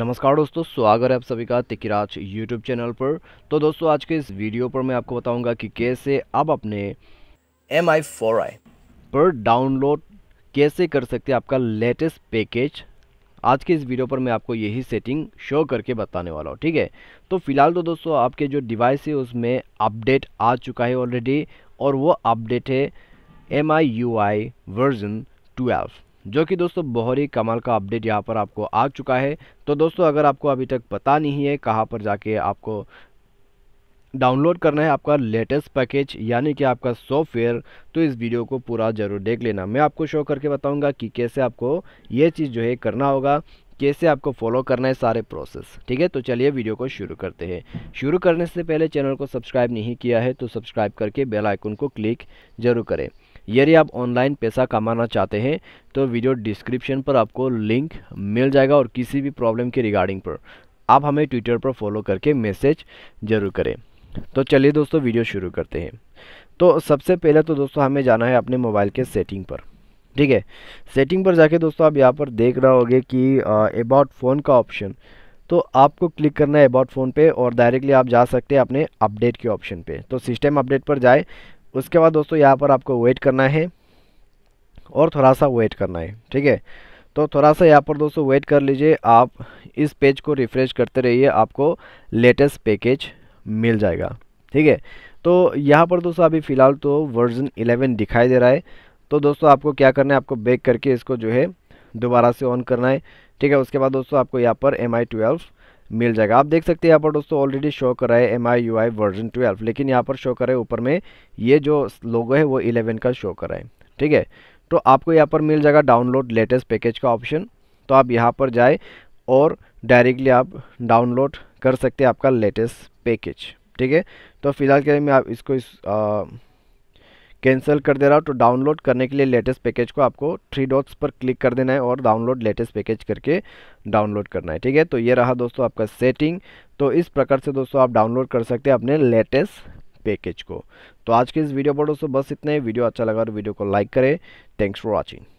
नमस्कार दोस्तों स्वागत है आप सभी का तिकिराज यूट्यूब चैनल पर तो दोस्तों आज के इस वीडियो पर मैं आपको बताऊंगा कि कैसे आप अपने एम आई फोर आई पर डाउनलोड कैसे कर सकते हैं आपका लेटेस्ट पैकेज आज के इस वीडियो पर मैं आपको यही सेटिंग शो करके बताने वाला हूँ ठीक है तो फिलहाल तो दोस्तों आपके जो डिवाइस है उसमें अपडेट आ चुका है ऑलरेडी और वो अपडेट है M I U I version twelve जो कि दोस्तों बहुत ही कमाल का अपडेट यहाँ पर आपको आ चुका है तो दोस्तों अगर आपको अभी तक पता नहीं है कहाँ पर जाके आपको डाउनलोड करना है आपका लेटेस्ट पैकेज यानी कि आपका सॉफ्टवेयर तो इस वीडियो को पूरा ज़रूर देख लेना मैं आपको शो करके बताऊंगा कि कैसे आपको ये चीज़ जो है करना होगा कैसे आपको फॉलो करना है सारे प्रोसेस ठीक है तो चलिए वीडियो को शुरू करते हैं शुरू करने से पहले चैनल को सब्सक्राइब नहीं किया है तो सब्सक्राइब करके बेलाइकन को क्लिक जरूर करें यदि आप ऑनलाइन पैसा कमाना चाहते हैं तो वीडियो डिस्क्रिप्शन पर आपको लिंक मिल जाएगा और किसी भी प्रॉब्लम के रिगार्डिंग पर आप हमें ट्विटर पर फॉलो करके मैसेज ज़रूर करें तो चलिए दोस्तों वीडियो शुरू करते हैं तो सबसे पहले तो दोस्तों हमें जाना है अपने मोबाइल के सेटिंग पर ठीक है सेटिंग पर जाके दोस्तों आप यहाँ पर देख रहे होगे कि अबाउट फ़ोन का ऑप्शन तो आपको क्लिक करना है अबाउट फ़ोन पे और डायरेक्टली आप जा सकते हैं अपने अपडेट के ऑप्शन पे तो सिस्टम अपडेट पर जाए उसके बाद दोस्तों यहाँ पर आपको वेट करना है और थोड़ा सा वेट करना है ठीक है तो थोड़ा सा यहाँ पर दोस्तों वेट कर लीजिए आप इस पेज को रिफ़्रेश करते रहिए आपको लेटेस्ट पैकेज मिल जाएगा ठीक है तो यहाँ पर दोस्तों अभी फ़िलहाल तो वर्जन 11 दिखाई दे रहा है तो दोस्तों आपको क्या करना है आपको बैक करके इसको जो है दोबारा से ऑन करना है ठीक है उसके बाद दोस्तों आपको यहाँ पर एम आई ट्वेल्व मिल जाएगा आप देख सकते हैं यहाँ पर दोस्तों ऑलरेडी शो कर रहा है M I U I version twelve लेकिन यहाँ पर शो कर रहा है ऊपर में ये जो लोगो है वो इलेवन का शो कर रहा है ठीक है तो आपको यहाँ पर मिल जाएगा डाउनलोड लेटेस्ट पैकेज का ऑप्शन तो आप यहाँ पर जाए और डायरेक्टली आप डाउनलोड कर सकते हैं आपका लेटेस्ट पैकेज ठीक है तो फिलहाल के लिए मैं आप इसको इस आ, कैंसिल कर दे रहा हूँ तो डाउनलोड करने के लिए लेटेस्ट पैकेज को आपको थ्री डॉट्स पर क्लिक कर देना है और डाउनलोड लेटेस्ट पैकेज करके डाउनलोड करना है ठीक है तो ये रहा दोस्तों आपका सेटिंग तो इस प्रकार से दोस्तों आप डाउनलोड कर सकते हैं अपने लेटेस्ट पैकेज को तो आज के इस वीडियो पर दोस्तों बस इतने वीडियो अच्छा लगा और तो वीडियो को लाइक करें थैंक्स फॉर वॉचिंग